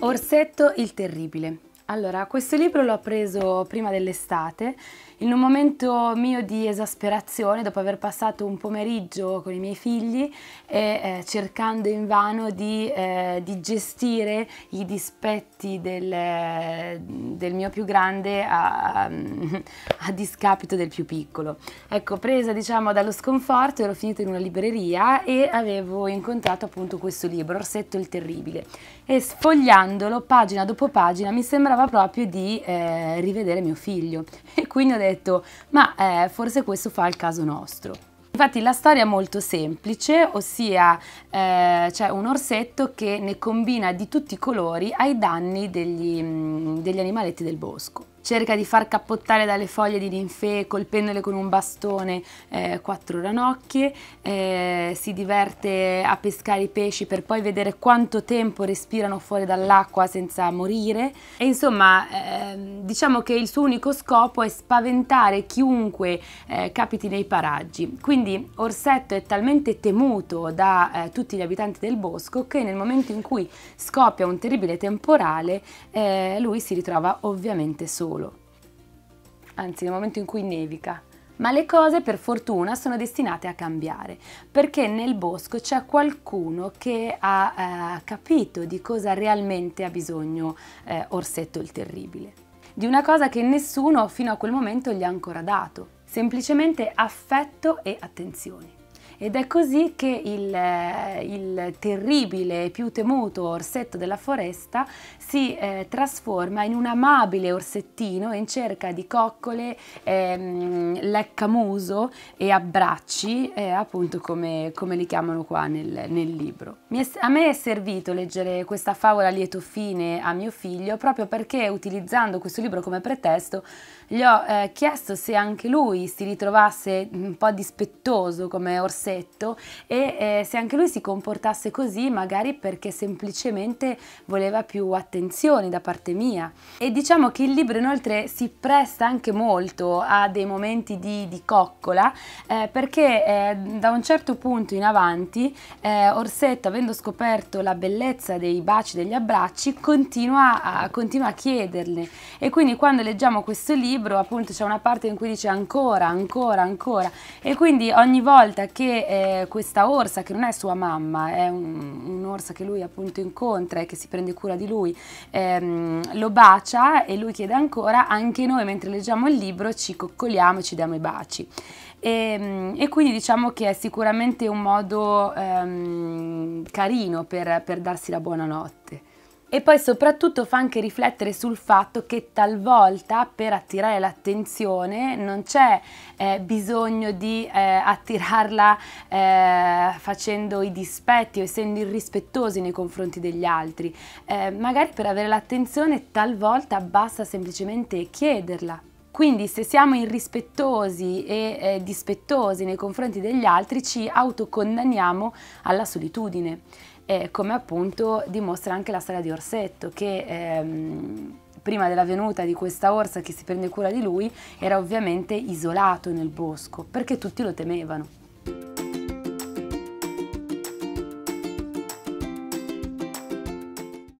Orsetto il Terribile allora, questo libro l'ho preso prima dell'estate, in un momento mio di esasperazione, dopo aver passato un pomeriggio con i miei figli e eh, cercando invano di, eh, di, gestire i dispetti del, del mio più grande a, a, discapito del più piccolo. Ecco, presa diciamo dallo sconforto, ero finita in una libreria e avevo incontrato appunto questo libro, Orsetto il Terribile, e sfogliandolo pagina dopo pagina mi sembrava sembrava proprio di eh, rivedere mio figlio e quindi ho detto ma eh, forse questo fa il caso nostro. Infatti la storia è molto semplice, ossia eh, c'è un orsetto che ne combina di tutti i colori ai danni degli, mm, degli animaletti del bosco cerca di far cappottare dalle foglie di ninfee, colpendole con un bastone eh, quattro ranocchie, eh, si diverte a pescare i pesci per poi vedere quanto tempo respirano fuori dall'acqua senza morire e insomma eh, diciamo che il suo unico scopo è spaventare chiunque eh, capiti nei paraggi. Quindi Orsetto è talmente temuto da eh, tutti gli abitanti del bosco che nel momento in cui scoppia un terribile temporale eh, lui si ritrova ovviamente solo solo, anzi nel momento in cui nevica. Ma le cose per fortuna sono destinate a cambiare, perché nel bosco c'è qualcuno che ha eh, capito di cosa realmente ha bisogno eh, Orsetto il Terribile, di una cosa che nessuno fino a quel momento gli ha ancora dato, semplicemente affetto e attenzione. Ed è così che il, eh, il terribile e più temuto orsetto della foresta si eh, trasforma in un amabile orsettino in cerca di coccole, ehm, leccamuso e abbracci, eh, appunto come, come, li chiamano qua nel, nel libro. È, a me è servito leggere questa favola lieto fine a mio figlio proprio perché utilizzando questo libro come pretesto gli ho eh, chiesto se anche lui si ritrovasse un po' dispettoso come orsettino rossetto e eh, se anche lui si comportasse così magari perché semplicemente voleva più attenzione da parte mia. E diciamo che il libro inoltre si presta anche molto a dei momenti di, di coccola eh, perché eh, da un certo punto in avanti eh, Orsetto avendo scoperto la bellezza dei baci, degli abbracci, continua a, continua a chiederle e quindi quando leggiamo questo libro appunto c'è una parte in cui dice ancora, ancora, ancora e quindi ogni volta che eh, questa orsa che non è sua mamma, è un'orsa un che lui appunto incontra e che si prende cura di lui, ehm, lo bacia e lui chiede ancora, anche noi mentre leggiamo il libro ci coccoliamo e ci diamo i baci. E, ehm, e, quindi diciamo che è sicuramente un modo ehm, carino per, per darsi la buonanotte. E poi soprattutto fa anche riflettere sul fatto che talvolta per attirare l'attenzione non c'è eh, bisogno di eh, attirarla eh, facendo i dispetti o essendo irrispettosi nei confronti degli altri. Eh, magari per avere l'attenzione talvolta basta semplicemente chiederla. Quindi se siamo irrispettosi e eh, dispettosi nei confronti degli altri ci autocondanniamo alla solitudine eh, come appunto dimostra anche la storia di Orsetto che ehm, prima della venuta di questa orsa che si prende cura di lui era ovviamente isolato nel bosco perché tutti lo temevano.